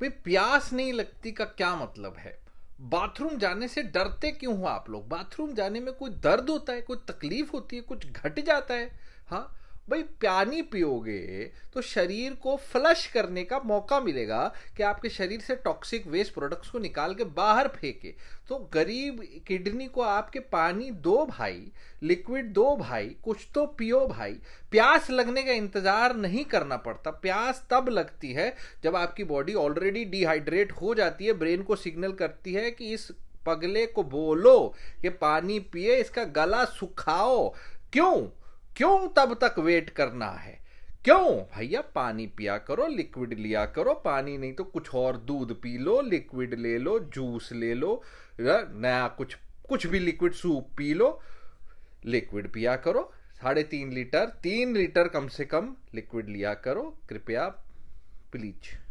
भाई प्यास नहीं लगती का क्या मतलब है बाथरूम जाने से डरते क्यों हो आप लोग बाथरूम जाने में कोई दर्द होता है कोई तकलीफ होती है कुछ घट जाता है हाँ भाई पानी पियोगे तो शरीर को फ्लश करने का मौका मिलेगा कि आपके शरीर से टॉक्सिक वेस्ट प्रोडक्ट्स को निकाल के बाहर फेंके तो गरीब किडनी को आपके पानी दो भाई लिक्विड दो भाई कुछ तो पियो भाई प्यास लगने का इंतजार नहीं करना पड़ता प्यास तब लगती है जब आपकी बॉडी ऑलरेडी डिहाइड्रेट हो जाती है ब्रेन को सिग्नल करती है कि इस पगले को बोलो ये पानी पिए इसका गला सुखाओ क्यों क्यों तब तक वेट करना है क्यों भैया पानी पिया करो लिक्विड लिया करो पानी नहीं तो कुछ और दूध पी लो लिक्विड ले लो जूस ले लो नया कुछ कुछ भी लिक्विड सूप पी लो लिक्विड पिया करो साढ़े तीन लीटर तीन लीटर कम से कम लिक्विड लिया करो कृपया प्लीज